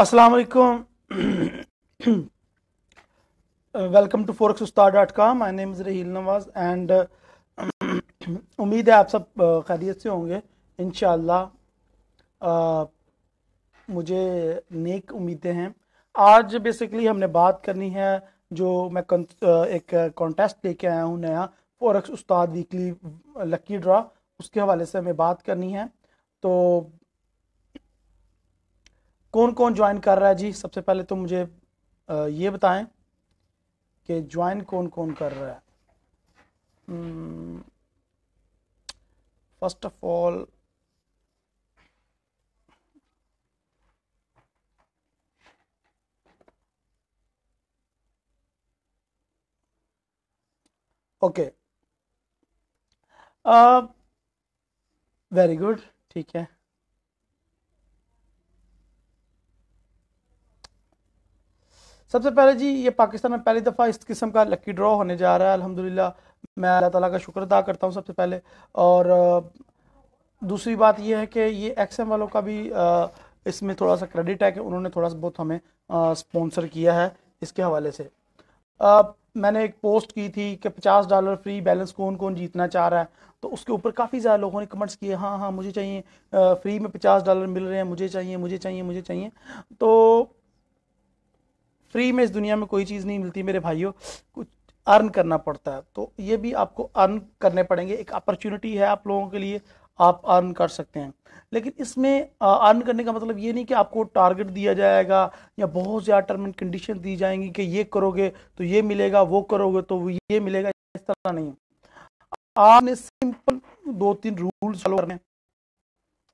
अस्सलाम वालेकुम welcome to forex Ustad dot com my name is Raheel Nawaz and उम्मीद है आप सब uh, खैरियत से होंगे इन uh, मुझे नेक उम्मीदें हैं आज बेसिकली हमने बात करनी है जो मैं uh, एक कॉन्टेस्ट लेके आया हूँ नया फोरक्स उस्ताद वीकली लकी ड्रा उसके हवाले से हमें बात करनी है तो कौन कौन ज्वाइन कर रहा है जी सबसे पहले तो मुझे ये बताएं कि ज्वाइन कौन कौन कर रहा है first of all okay very good ठीक है सबसे पहले जी ये पाकिस्तान में पहली दफ़ा इस किस्म का लकी ड्रॉ होने जा रहा है अल्हम्दुलिल्लाह मैं अल्लाह ताला का शुक्र अदा करता हूँ सबसे पहले और दूसरी बात यह है कि ये एक्सएम वालों का भी इसमें थोड़ा सा क्रेडिट है कि उन्होंने थोड़ा सा बहुत हमें स्पॉन्सर किया है इसके हवाले से आ, मैंने एक पोस्ट की थी कि पचास डॉलर फ्री बैलेंस कौन कौन जीतना चाह रहा है तो उसके ऊपर काफ़ी ज़्यादा लोगों ने कमेंट्स किए हाँ हाँ मुझे चाहिए फ्री में पचास डॉलर मिल रहे हैं मुझे चाहिए मुझे चाहिए मुझे चाहिए तो फ्री में इस दुनिया में कोई चीज़ नहीं मिलती मेरे भाइयों कुछ अर्न करना पड़ता है तो ये भी आपको अर्न करने पड़ेंगे एक अपॉर्चुनिटी है आप लोगों के लिए आप अर्न कर सकते हैं लेकिन इसमें अर्न करने का मतलब ये नहीं कि आपको टारगेट दिया जाएगा या बहुत ज़्यादा टर्म एंड कंडीशन दी जाएंगी कि ये करोगे तो ये मिलेगा वो करोगे तो ये मिलेगा इस तरह नहीं आपने सिंपल दो तीन रूल्स फॉलो करने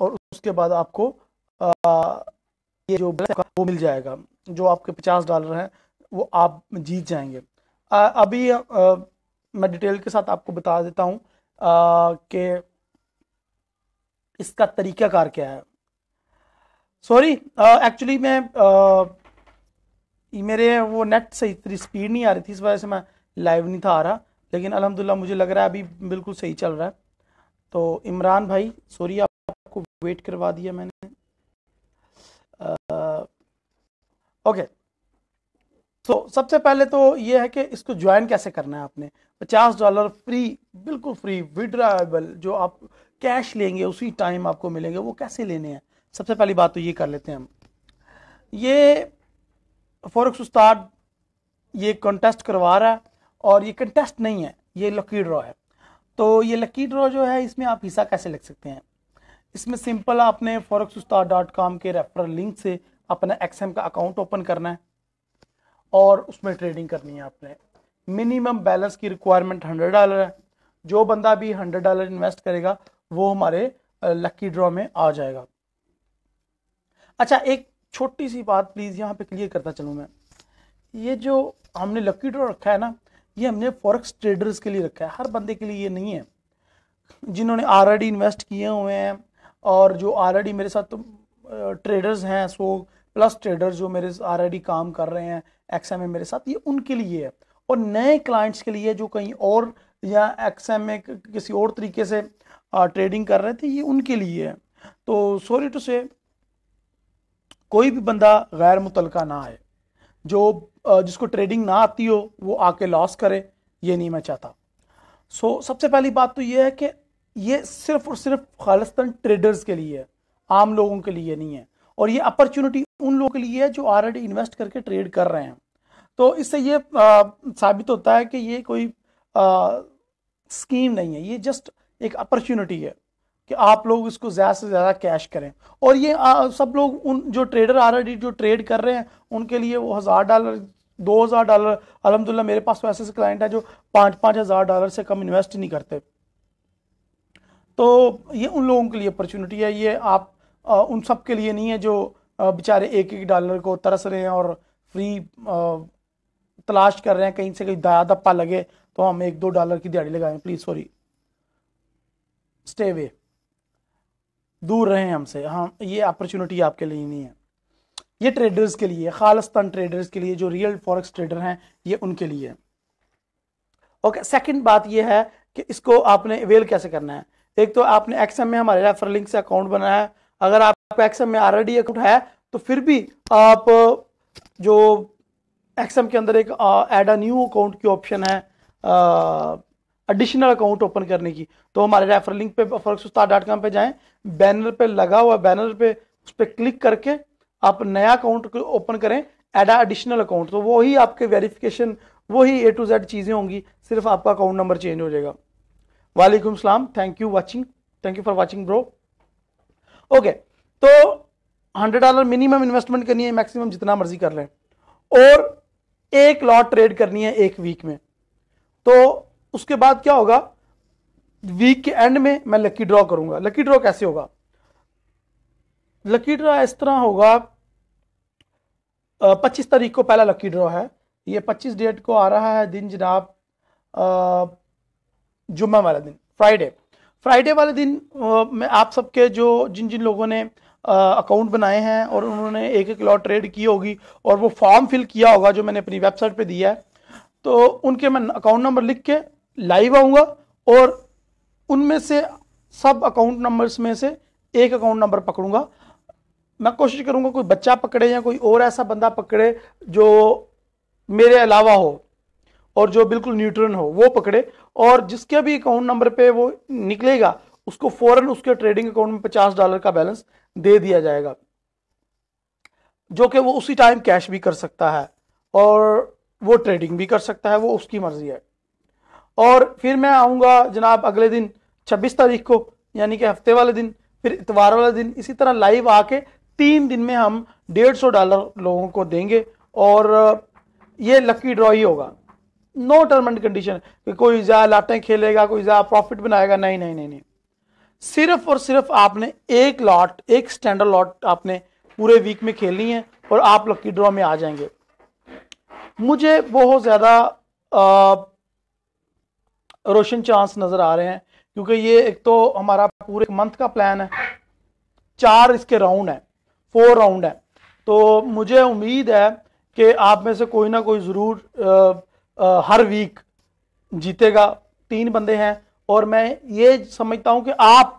और उसके बाद आपको आ, ये जो वो मिल जाएगा जो आपके पचास डॉलर हैं वो आप जीत जाएंगे आ, अभी आ, मैं डिटेल के साथ आपको बता देता हूँ कि इसका तरीका कार क्या है सॉरी एक्चुअली मैं आ, मेरे वो नेट से इतनी स्पीड नहीं आ रही थी इस वजह से मैं लाइव नहीं था आ रहा लेकिन अलहमदिल्ला मुझे लग रहा है अभी बिल्कुल सही चल रहा है तो इमरान भाई सॉरी आपको वेट करवा दिया मैंने आ, ओके तो सबसे पहले तो ये है कि इसको ज्वाइन कैसे करना है आपने पचास डॉलर फ्री बिल्कुल फ्री विड्राएबल जो आप कैश लेंगे उसी टाइम आपको मिलेंगे वो कैसे लेने हैं सबसे पहली बात तो ये कर लेते हैं हम ये फॉरक्स उस्ताद ये कंटेस्ट करवा रहा है और ये कंटेस्ट नहीं है ये लकी ड्रॉ है तो ये लकी ड्रॉ जो है इसमें आप हिस्सा कैसे लग सकते हैं इसमें सिंपल आपने फॉरक्स उस्ताद डॉट कॉम के रेफरल लिंक से अपना एक्सएम का अकाउंट ओपन करना है और उसमें ट्रेडिंग करनी है आपने मिनिमम बैलेंस की रिक्वायरमेंट हंड्रेड डॉलर है जो बंदा भी हंड्रेड डॉलर इन्वेस्ट करेगा वो हमारे लकी ड्रॉ में आ जाएगा अच्छा एक छोटी सी बात प्लीज़ यहाँ पे क्लियर करता चलूँ मैं ये जो हमने लकी ड्रॉ रखा है ना ये हमने फॉरेक्स ट्रेडर्स के लिए रखा है हर बंदे के लिए ये नहीं है जिन्होंने ऑलरेडी इन्वेस्ट किए हुए हैं और जो ऑलरेडी मेरे साथ तो ट्रेडर्स हैं सो प्लस ट्रेडर जो मेरे ऑलरेडी काम कर रहे हैं एक्स एम मेरे साथ ये उनके लिए है और नए क्लाइंट्स के लिए जो कहीं और या एक्स एम किसी और तरीके से ट्रेडिंग कर रहे थे ये उनके लिए है तो सॉरी टू से कोई भी बंदा गैर मुतलका ना आए जो जिसको ट्रेडिंग ना आती हो वो आके लॉस करे ये नहीं मैं चाहता सो so, सबसे पहली बात तो ये है कि ये सिर्फ और सिर्फ खालिस्तान ट्रेडर्स के लिए है आम लोगों के लिए नहीं है और ये अपॉर्चुनिटी उन लोगों के लिए है जो ऑलरेडी इन्वेस्ट करके ट्रेड कर रहे हैं तो इससे ये आ, साबित होता है कि ये कोई आ, स्कीम नहीं है ये जस्ट एक अपॉर्चुनिटी है कि आप लोग इसको ज़्यादा से ज़्यादा कैश करें और ये आ, सब लोग उन जो ट्रेडर ऑलरेडी जो ट्रेड कर रहे हैं उनके लिए वो हज़ार डॉलर दो हज़ार डॉलर अलहमदिल्ला मेरे पास तो ऐसे ऐसे क्लाइंट हैं जो पाँच पाँच हज़ार डॉलर से कम इन्वेस्ट नहीं करते तो ये उन लोगों के लिए अपॉर्चुनिटी है ये आप उन सब के लिए नहीं है जो बेचारे एक एक डॉलर को तरस रहे हैं और फ्री तलाश कर रहे हैं कहीं से कहीं दया दप्पा लगे तो हम एक दो डॉलर की दिहाड़ी लगाएं प्लीज़ सॉरी स्टे वे दूर रहें हमसे हाँ ये अपॉर्चुनिटी आपके लिए नहीं है ये ट्रेडर्स के लिए खालस्तान ट्रेडर्स के लिए जो रियल फॉरेक्स ट्रेडर हैं ये उनके लिए ओके सेकंड बात ये है कि इसको आपने अवेल कैसे करना है एक तो आपने एक्सएम में हमारे रेफर लिंक से अकाउंट बनाया है अगर आपको एक्सएम में आर अकाउंट है तो फिर भी आप जो एक्सएम के अंदर एक एड अ न्यू अकाउंट की ऑप्शन है एडिशनल अकाउंट ओपन करने की तो हमारे रेफर लिंक पे फर्क पर जाएँ बैनर पे लगा हुआ बैनर पे उस पर क्लिक करके आप नया अकाउंट ओपन करें एड एडिशनल अकाउंट तो वही आपके वेरिफिकेशन वही ए टू जेड चीज़ें होंगी सिर्फ आपका अकाउंट नंबर चेंज हो जाएगा वालेकुम सलाम thank you watching thank you for watching bro okay तो हंड्रेड डॉलर मिनिमम इन्वेस्टमेंट करनी है मैक्सिमम जितना मर्जी कर लें और एक लॉट ट्रेड करनी है एक वीक में तो उसके बाद क्या होगा वीक के एंड में मैं लकी ड्रॉ करूंगा लकी ड्रॉ कैसे होगा लकी ड्रॉ इस तरह होगा पच्चीस तारीख को पहला लकी ड्रॉ है ये पच्चीस डेट को आ रहा है दिन जनाब जुम्मे वाला दिन फ्राइडे फ्राइडे वाले दिन मैं आप सबके जो जिन जिन लोगों ने अकाउंट बनाए हैं और उन्होंने एक एक लॉट ट्रेड की होगी और वो फॉर्म फिल किया होगा जो मैंने अपनी वेबसाइट पे दिया है तो उनके मैं अकाउंट नंबर लिख के लाइव आऊँगा और उनमें से सब अकाउंट नंबर्स में से एक अकाउंट नंबर पकड़ूंगा मैं कोशिश करूंगा कोई बच्चा पकड़े या कोई और ऐसा बंदा पकड़े जो मेरे अलावा हो और जो बिल्कुल न्यूट्रन हो वो पकड़े और जिसके भी अकाउंट नंबर पे वो निकलेगा उसको फौरन उसके ट्रेडिंग अकाउंट में पचास डॉलर का बैलेंस दे दिया जाएगा जो कि वो उसी टाइम कैश भी कर सकता है और वो ट्रेडिंग भी कर सकता है वो उसकी मर्जी है और फिर मैं आऊँगा जनाब अगले दिन छब्बीस तारीख को यानी कि हफ्ते वाले दिन फिर इतवार वाले दिन इसी तरह लाइव आके तीन दिन में हम डेढ़ सौ डॉलर लोगों को देंगे और ये लकी ड्रॉ ही होगा नो टर्म एंड कंडीशन कि कोई ज़्यादा लाटें खेलेगा कोई ज़्यादा प्रॉफिट बनाएगा नहीं नहीं नहीं नहीं सिर्फ और सिर्फ आपने एक लॉट एक स्टैंडर्ड लॉट आपने पूरे वीक में खेलनी है और आप लकी ड्रॉ में आ जाएंगे मुझे बहुत ज़्यादा रोशन चांस नज़र आ रहे हैं क्योंकि ये एक तो हमारा पूरे मंथ का प्लान है चार इसके राउंड है फोर राउंड है तो मुझे उम्मीद है कि आप में से कोई ना कोई ज़रूर आ, हर वीक जीतेगा तीन बंदे हैं और मैं ये समझता हूँ कि आप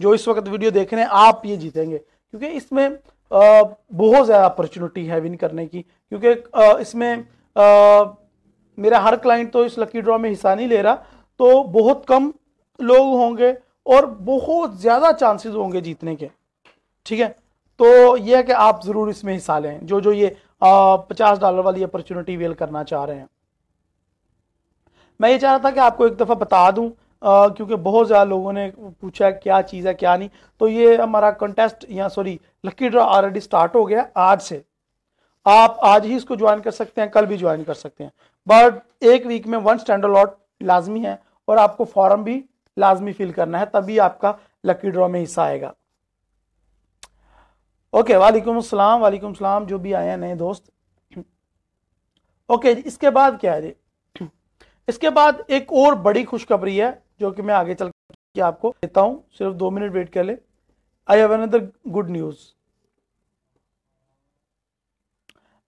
जो इस वक्त वीडियो देख रहे हैं आप ये जीतेंगे क्योंकि इसमें बहुत ज़्यादा अपॉर्चुनिटी है विन करने की क्योंकि इसमें मेरा हर क्लाइंट तो इस लकी ड्रॉ में हिस्सा नहीं ले रहा तो बहुत कम लोग होंगे और बहुत ज़्यादा चांसेस होंगे जीतने के ठीक है तो यह है कि आप ज़रूर इसमें हिस्सा लें जो जो ये पचास डॉलर वाली अपॉर्चुनिटी वेल करना चाह रहे हैं मैं ये चाह रहा था कि आपको एक दफ़ा बता दूं क्योंकि बहुत ज़्यादा लोगों ने पूछा क्या चीज़ है क्या नहीं तो ये हमारा कंटेस्ट या sorry lucky draw already start हो गया आज से आप आज ही इसको ज्वाइन कर सकते हैं कल भी ज्वाइन कर सकते हैं बट एक वीक में वन स्टैंडर्ड लॉट लाजमी है और आपको फॉर्म भी लाजमी फिल करना है तभी आपका लकी ड्रॉ में हिस्सा आएगा ओके वालेकुम अस्सलाम वालेकुम अस्सलाम जो भी आए हैं नए दोस्त ओके इसके बाद क्या है जी इसके बाद एक और बड़ी खुशखबरी है जो कि मैं आगे चल के आपको देता हूँ सिर्फ दो मिनट वेट कर ले I have another good news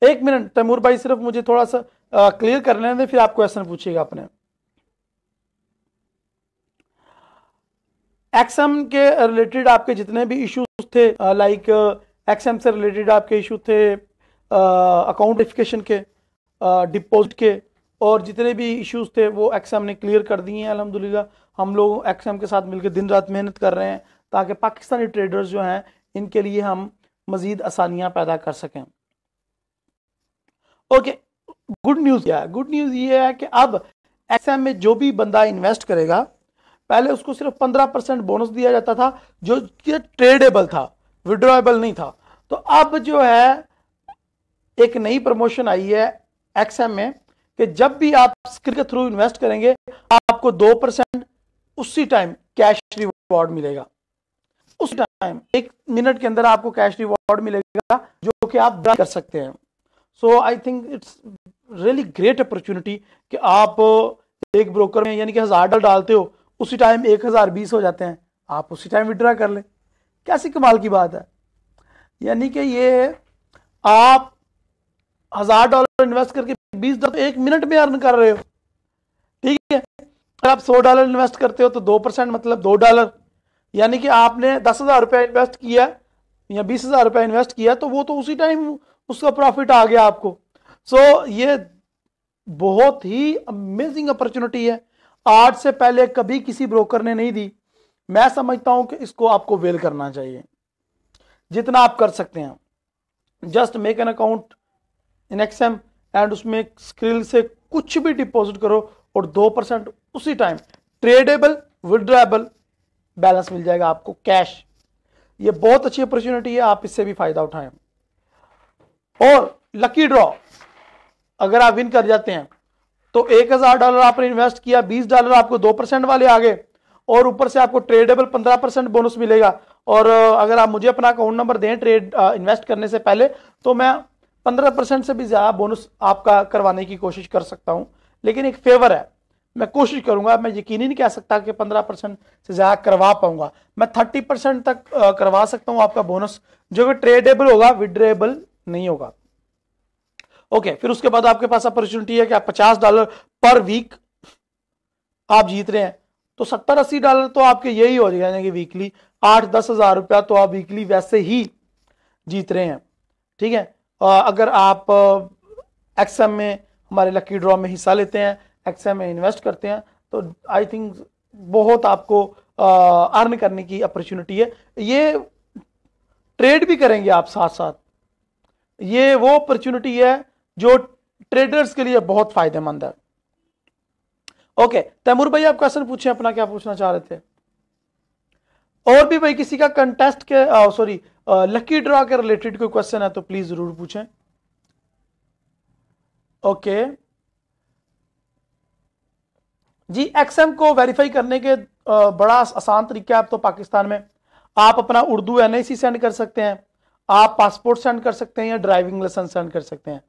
एक मिनट तैमूर भाई सिर्फ मुझे थोड़ा सा आ, क्लियर कर लेने फिर आप क्वेश्चन पूछिएगा अपने एक्सम के रिलेटेड आपके जितने भी इश्यूज थे लाइक एक्सएम से रिलेटेड आपके इशू थे अकाउंट वेरिफिकेशन के डिपॉजिट के और जितने भी इश्यूज थे वो एक्सएम ने क्लियर कर दिए हैं अलहमदिल्ला हम लोग एक्सएम के साथ मिलकर दिन रात मेहनत कर रहे हैं ताकि पाकिस्तानी ट्रेडर्स जो हैं इनके लिए हम मज़ीद आसानियाँ पैदा कर सकें ओके गुड न्यूज़ क्या है गुड न्यूज़ ये है कि अब एक्सएम में जो भी बंदा इन्वेस्ट करेगा पहले उसको सिर्फ पंद्रह परसेंट बोनस दिया जाता था जो कि ट्रेडेबल था विड्रॉएबल नहीं था तो अब जो है एक नई प्रमोशन आई है एक्सएम में कि जब भी आप स्किल के थ्रू इन्वेस्ट करेंगे आपको दो परसेंट उसी टाइम कैश रिवॉर्ड मिलेगा उस टाइम एक मिनट के अंदर आपको कैश रिवॉर्ड मिलेगा जो कि आप कर सकते हैं so I think it's really great opportunity कि आप एक ब्रोकर में यानी कि हज़ार डॉलर डालते हो उसी टाइम एक हज़ार बीस हो जाते हैं आप उसी टाइम विड्रा कर लें कैसी कमाल की बात है यानी कि ये आप हजार डॉलर इन्वेस्ट करके बीस डॉलर एक मिनट में अर्न कर रहे हो ठीक है अगर आप सौ डॉलर इन्वेस्ट करते हो तो दो परसेंट मतलब दो डॉलर यानी कि आपने दस हजार रुपया इन्वेस्ट किया या बीस हजार रुपया इन्वेस्ट किया तो वो तो उसी टाइम उसका प्रॉफिट आ गया आपको सो so, ये बहुत ही अमेजिंग अपॉर्चुनिटी है आज से पहले कभी किसी ब्रोकर ने नहीं दी मैं समझता हूं कि इसको आपको वेल करना चाहिए जितना आप कर सकते हैं just make an account in XM and उसमें स्क्रिल से कुछ भी डिपॉजिट करो और दो परसेंट उसी टाइम ट्रेडेबल विड्राएबल बैलेंस मिल जाएगा आपको कैश ये बहुत अच्छी अपॉर्चुनिटी है आप इससे भी फायदा उठाएं और लकी ड्रॉ अगर आप विन कर जाते हैं तो एक हजार डॉलर आपने इन्वेस्ट किया बीस डॉलर आपको दो परसेंट वाले आ गए और ऊपर से आपको ट्रेडेबल पंद्रह परसेंट बोनस मिलेगा और अगर आप मुझे अपना अकाउंट नंबर दें ट्रेड इन्वेस्ट करने से पहले तो मैं पंद्रह परसेंट से भी ज़्यादा बोनस आपका करवाने की कोशिश कर सकता हूँ लेकिन एक फेवर है मैं कोशिश करूंगा मैं यकीन ही नहीं कह सकता कि पंद्रह परसेंट से ज़्यादा करवा पाऊँगा मैं थर्टी परसेंट तक करवा सकता हूं आपका बोनस जो कि ट्रेडेबल होगा विड्रेबल नहीं होगा ओके फिर उसके बाद आपके पास अपॉर्चुनिटी है कि आप पचास डॉलर पर वीक आप जीत रहे हैं तो सत्तर अस्सी डॉलर तो आपके यही हो जाएगा वीकली आठ दस हज़ार रुपया तो आप वीकली वैसे ही जीत रहे हैं ठीक है अगर आप एक्स में हमारे लकी ड्रॉ में हिस्सा लेते हैं एक्स में इन्वेस्ट करते हैं तो आई थिंक बहुत आपको अर्न करने की अपॉर्चुनिटी है ये ट्रेड भी करेंगे आप साथ साथ ये वो अपॉर्चुनिटी है जो ट्रेडर्स के लिए बहुत फायदेमंद है ओके तैमूर भाई आप क्वेश्चन पूछें अपना क्या पूछना चाह रहे थे और भी भाई किसी का कंटेस्ट के सॉरी लकी ड्रॉ के रिलेटेड कोई क्वेश्चन है तो प्लीज जरूर पूछें ओके जी एक्सएम को वेरीफाई करने के आ, बड़ा आसान तरीका है आप तो पाकिस्तान में आप अपना उर्दू एन सेंड कर सकते हैं आप पासपोर्ट सेंड कर सकते हैं या ड्राइविंग लाइसेंस सेंड कर सकते हैं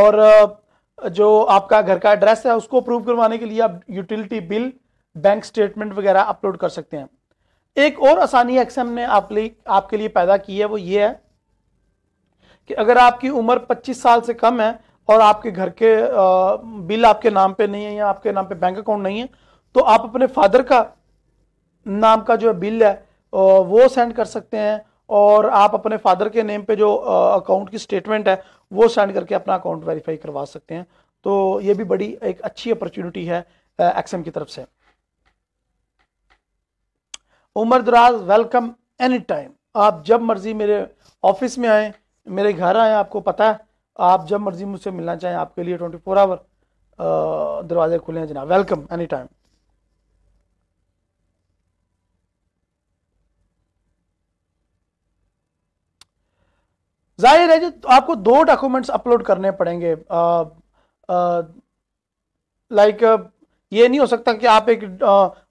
और जो आपका घर का एड्रेस है उसको प्रूव करवाने के लिए आप यूटिलिटी बिल बैंक स्टेटमेंट वगैरह अपलोड कर सकते हैं एक और आसानी एक्सएम ने आप लिए आपके लिए पैदा की है वो ये है कि अगर आपकी उम्र 25 साल से कम है और आपके घर के आ, बिल आपके नाम पे नहीं है या आपके नाम पे बैंक अकाउंट नहीं है तो आप अपने फादर का नाम का जो बिल है वो सेंड कर सकते हैं और आप अपने फादर के नेम पे जो अकाउंट की स्टेटमेंट है वो सेंड करके अपना अकाउंट वेरीफाई करवा सकते हैं तो ये भी बड़ी एक अच्छी अपॉर्चुनिटी है एक्सएम की तरफ से उमर दराज वेलकम एनी टाइम आप जब मर्ज़ी मेरे ऑफिस में आएँ मेरे घर आएँ आपको पता है आप जब मर्ज़ी मुझसे मिलना चाहें आपके लिए ट्वेंटी फोर आवर दरवाजे खुले हैं जनाब वेलकम एनी टाइम जाहिर है जी तो आपको दो डॉक्यूमेंट्स अपलोड करने पड़ेंगे लाइक ये नहीं हो सकता कि आप एक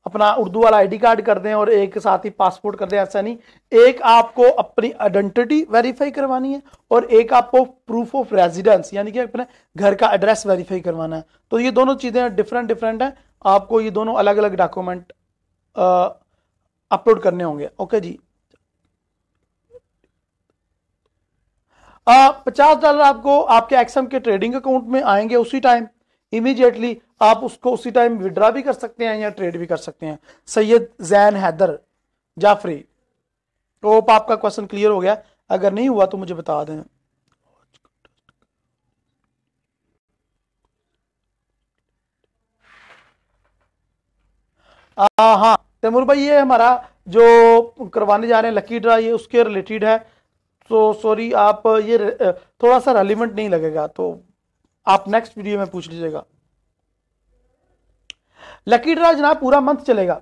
अपना उर्दू वाला आईडी कार्ड कर दें और एक साथ ही पासपोर्ट कर दें ऐसा नहीं एक आपको अपनी आइडेंटिटी वेरीफाई करवानी है और एक आपको प्रूफ ऑफ रेजिडेंस यानी कि अपने घर का एड्रेस वेरीफाई करवाना है तो ये दोनों चीज़ें डिफरेंट डिफरेंट हैं आपको ये दोनों अलग अलग डॉक्यूमेंट अपलोड करने होंगे ओके जी पचास डॉलर आपको आपके एक्सएम के ट्रेडिंग अकाउंट में आएंगे उसी टाइम इमीडिएटली आप उसको उसी टाइम विड्रा भी कर सकते हैं या ट्रेड भी कर सकते हैं सैयद जैन हैदर जाफरी तो आपका क्वेश्चन क्लियर हो गया अगर नहीं हुआ तो मुझे बता दें हाँ तैमूर भाई ये हमारा जो करवाने जा रहे हैं लकी ड्रा ये उसके रिलेटेड है तो सॉरी आप ये थोड़ा सा रेलिवेंट नहीं लगेगा तो आप नेक्स्ट वीडियो में पूछ लीजिएगा लकी ड्रा जनाब पूरा मंथ चलेगा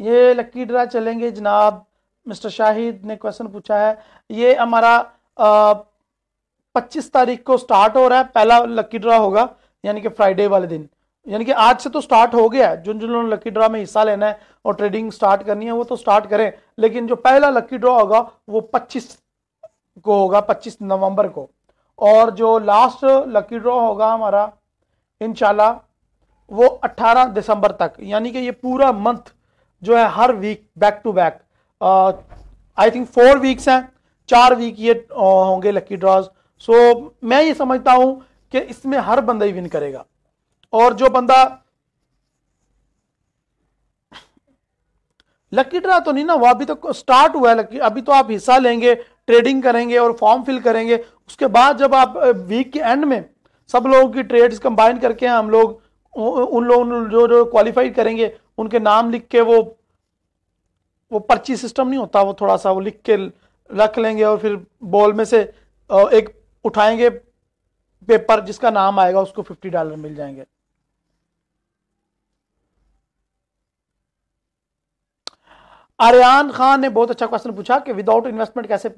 ये लकी ड्रा चलेंगे जनाब मिस्टर शाहिद ने क्वेश्चन पूछा है ये हमारा पच्चीस तारीख को स्टार्ट हो रहा है पहला लकी ड्रा होगा यानी कि फ्राइडे वाले दिन यानी कि आज से तो स्टार्ट हो गया है जिन जिन लोगों ने लकी ड्रा में हिस्सा लेना है और ट्रेडिंग स्टार्ट करनी है वो तो स्टार्ट करें लेकिन जो पहला लकी ड्रा होगा वो 25 को होगा 25 नवंबर को और जो लास्ट लकी ड्रॉ होगा हमारा इन वो 18 दिसंबर तक यानी कि ये पूरा मंथ जो है हर week back to back I think four weeks हैं चार वीक ये होंगे लकी ड्रॉज सो मैं ये समझता हूँ कि इसमें हर बंदा ही विन करेगा और जो बंदा लकी ड्रा तो नहीं ना वो अभी तो स्टार्ट हुआ है लकी अभी तो आप हिस्सा लेंगे ट्रेडिंग करेंगे और फॉर्म फिल करेंगे उसके बाद जब आप वीक के एंड में सब लोगों की ट्रेड्स कंबाइन करके हम लोग उन लोग जो जो क्वालिफाइड करेंगे उनके नाम लिख के वो वो पर्ची सिस्टम नहीं होता वो थोड़ा सा वो लिख के रख लेंगे और फिर बॉल में से एक उठाएंगे पेपर जिसका नाम आएगा उसको फिफ्टी डॉलर मिल जाएंगे आर्यान खान ने बहुत अच्छा क्वेश्चन पूछा कि विदाउट इन्वेस्टमेंट कैसे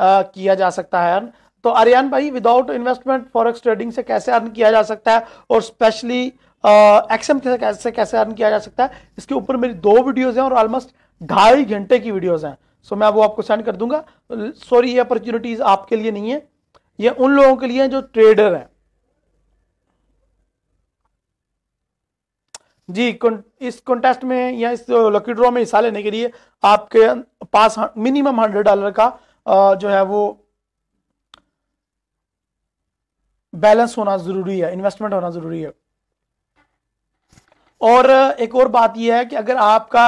किया जा सकता है तो आर्यन भाई विदाउट इन्वेस्टमेंट फॉरेक्स ट्रेडिंग से कैसे अर्न किया जा सकता है और स्पेशली एक्सएम से कैसे कैसे अर्न किया जा सकता है इसके ऊपर मेरी दो वीडियोज हैं और ऑलमोस्ट ढाई घंटे की वीडियोज हैं सो मैं वो आपको सेंड कर दूंगा सॉरी ये अपॉर्चुनिटीज़ आपके लिए नहीं है ये उन लोगों के लिए जो ट्रेडर हैं जी इस कॉन्टेस्ट में या इस लकी ड्रॉ में हिस्सा लेने के लिए आपके पास मिनिमम हंड्रेड डॉलर का जो है वो बैलेंस होना ज़रूरी है इन्वेस्टमेंट होना ज़रूरी है और एक और बात यह है कि अगर आपका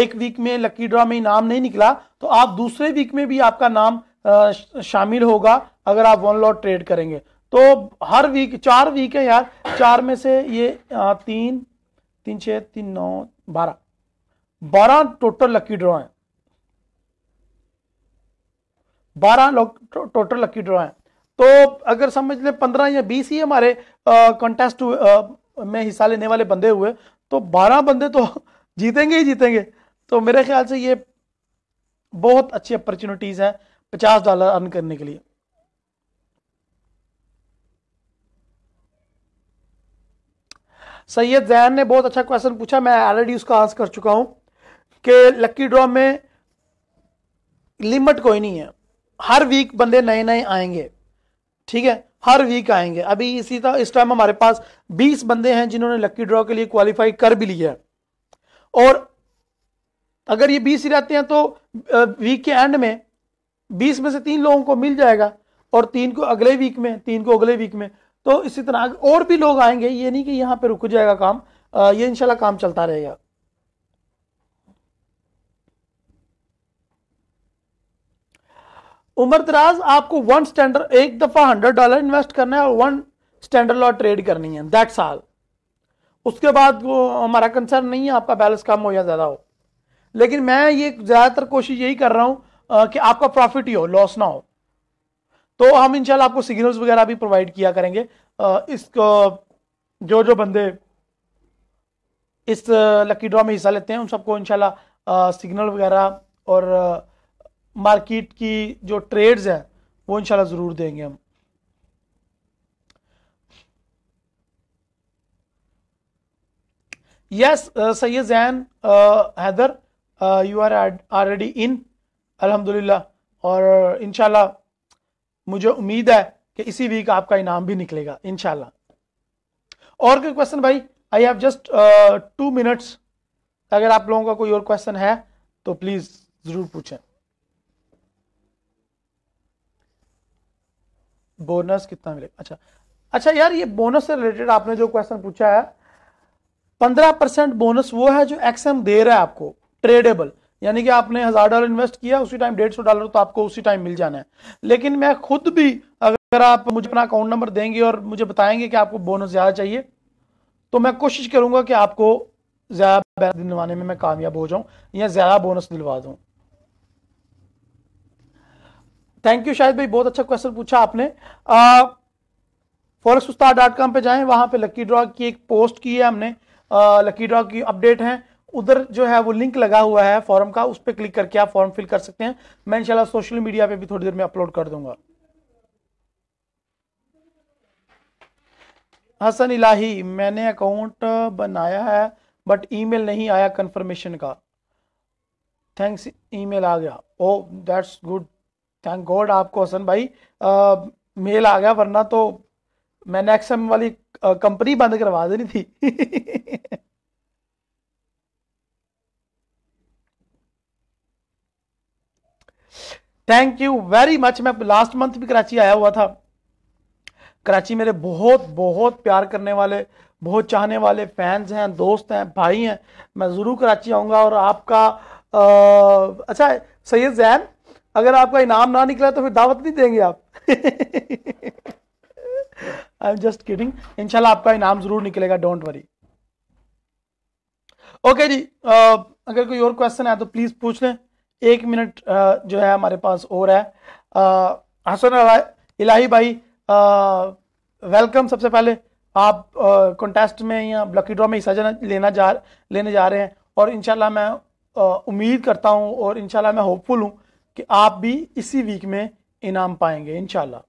एक वीक में लकी ड्रॉ में नाम नहीं निकला तो आप दूसरे वीक में भी आपका नाम शामिल होगा अगर आप वन लॉट ट्रेड करेंगे तो हर वीक चार वीक है यार चार में से ये तीन तीन छः तीन नौ बारह बारह टोटल लकी ड्रॉ है बारह लोग टोटल लकी ड्रॉ हैं तो अगर समझ ले पंद्रह या बीस ही हमारे कॉन्टेस्ट में हिस्सा लेने वाले बंदे हुए तो बारह बंदे तो जीतेंगे ही जीतेंगे तो मेरे ख्याल से ये बहुत अच्छी अपॉर्चुनिटीज़ हैं पचास डॉलर अर्न करने के लिए सैयद जैन ने बहुत अच्छा क्वेश्चन पूछा मैं ऑलरेडी उसका आंसर कर चुका हूँ कि लकी ड्रॉ में लिमिट कोई नहीं है हर वीक बंदे नए नए आएंगे ठीक है हर वीक आएंगे अभी इसी तरह इस टाइम हमारे पास 20 बंदे हैं जिन्होंने लकी ड्रॉ के लिए क्वालिफाई कर भी लिया है और अगर ये 20 ही रहते हैं तो वीक के एंड में 20 में से तीन लोगों को मिल जाएगा और तीन को अगले वीक में तीन को अगले वीक में तो इसी तरह और भी लोग आएंगे ये नहीं कि यहाँ पे रुक जाएगा काम ये इंशाल्लाह काम चलता रहेगा उम्र दराज आपको वन स्टैंडर्ड एक दफ़ा हंड्रेड डॉलर इन्वेस्ट करना है और वन स्टैंडर्ड लॉ ट्रेड करनी है दैट साल उसके बाद वो हमारा कंसर्न नहीं है आपका बैलेंस कम हो या ज़्यादा हो लेकिन मैं ये ज़्यादातर कोशिश यही कर रहा हूं कि आपका प्रॉफिट ही हो लॉस ना हो तो हम इंशाल्लाह आपको सिग्नल्स वगैरह भी प्रोवाइड किया करेंगे इसको जो जो बंदे इस लकी ड्रॉ में हिस्सा लेते हैं उन सबको इंशाल्लाह सिग्नल वगैरह और मार्केट की जो ट्रेड्स हैं वो इंशाल्लाह ज़रूर देंगे हम yes Syed Zain Haider you are already in अल्हम्दुलिल्लाह और इंशाल्लाह मुझे उम्मीद है कि इसी वीक आपका इनाम भी निकलेगा इनशाला और कोई क्वेश्चन भाई I have just two minutes अगर आप लोगों का कोई और क्वेश्चन है तो प्लीज जरूर पूछें बोनस कितना मिलेगा अच्छा अच्छा यार ये बोनस से रिलेटेड आपने जो क्वेश्चन पूछा है पंद्रह परसेंट बोनस वो है जो एक्सएम दे रहा है आपको ट्रेडेबल यानी कि आपने हज़ार डॉलर इन्वेस्ट किया उसी टाइम डेढ़ सौ डॉलर तो आपको उसी टाइम मिल जाना है लेकिन मैं खुद भी अगर आप मुझे अपना अकाउंट नंबर देंगे और मुझे बताएंगे कि आपको बोनस ज़्यादा चाहिए तो मैं कोशिश करूंगा कि आपको ज़्यादा बैलेंस दिलवाने में मैं कामयाब हो जाऊं या ज़्यादा बोनस दिलवा दूं थैंक यू शाहिद भाई बहुत अच्छा क्वेश्चन पूछा आपने फॉरेक्स उस्ताद डॉट कॉम पर जाए वहां पर लकी ड्रॉ की एक पोस्ट की है हमने लकी ड्रॉ की अपडेट है उधर जो है वो लिंक लगा हुआ है फॉर्म का उस पर क्लिक करके आप फॉर्म फिल कर सकते हैं मैं इंशाल्लाह सोशल मीडिया पे भी थोड़ी देर में अपलोड कर दूंगा हसन इलाही मैंने अकाउंट बनाया है बट ईमेल नहीं आया कंफर्मेशन का थैंक्स ईमेल आ गया oh that's good thank God आपको हसन भाई मेल आ गया वरना तो मैंने एक्सएम वाली कंपनी बंद करवा देनी थी थैंक यू वेरी मच मैं लास्ट मंथ भी कराची आया हुआ था कराची मेरे बहुत बहुत प्यार करने वाले बहुत चाहने वाले फैंस हैं दोस्त हैं भाई हैं मैं ज़रूर कराची आऊँगा और आपका आ, अच्छा सैयद जैन अगर आपका इनाम ना निकला तो फिर दावत नहीं देंगे आप आई एम जस्ट किडिंग इनशाला आपका इनाम ज़रूर निकलेगा डोंट वरी ओके जी आ, अगर कोई और क्वेश्चन है तो प्लीज़ पूछ लें एक मिनट जो है हमारे पास और है हसन इलाही भाई वेलकम सबसे पहले आप कॉन्टेस्ट में या लकी ड्रॉ में हिस्सा लेना जा लेने जा रहे हैं और इनशाला मैं उम्मीद करता हूं और इनशाला मैं होपफुल हूं कि आप भी इसी वीक में इनाम पाएंगे इनशाला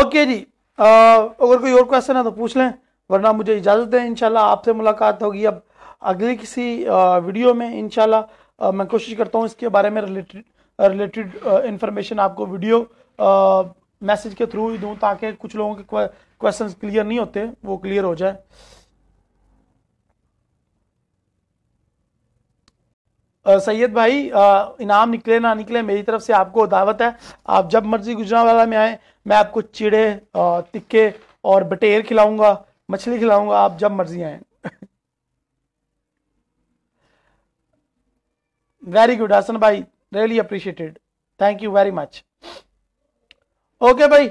ओके जी अगर कोई और क्वेश्चन है तो पूछ लें वरना मुझे इजाज़त दें इंशाल्लाह आपसे मुलाकात होगी अब अगली किसी वीडियो में इंशाल्लाह मैं कोशिश करता हूँ इसके बारे में रिलेटेड रिलेटेड इन्फॉर्मेशन आपको वीडियो मैसेज के थ्रू ही दूँ ताकि कुछ लोगों के क्वेश्चन क्लियर नहीं होते वो क्लियर हो जाए सैयद भाई इनाम निकले ना निकले मेरी तरफ से आपको दावत है आप जब मर्जी गुजरावाला में आएँ मैं आपको चिड़े तिक्के और बटेर खिलाऊंगा मछली खिलाऊंगा आप जब मर्जी आए वेरी गुड हसन भाई really appreciated thank you very much okay भाई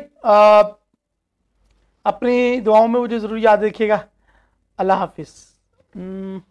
अपनी दुआओं में मुझे ज़रूर याद रखिएगा अल्लाह हाफिज़ hmm.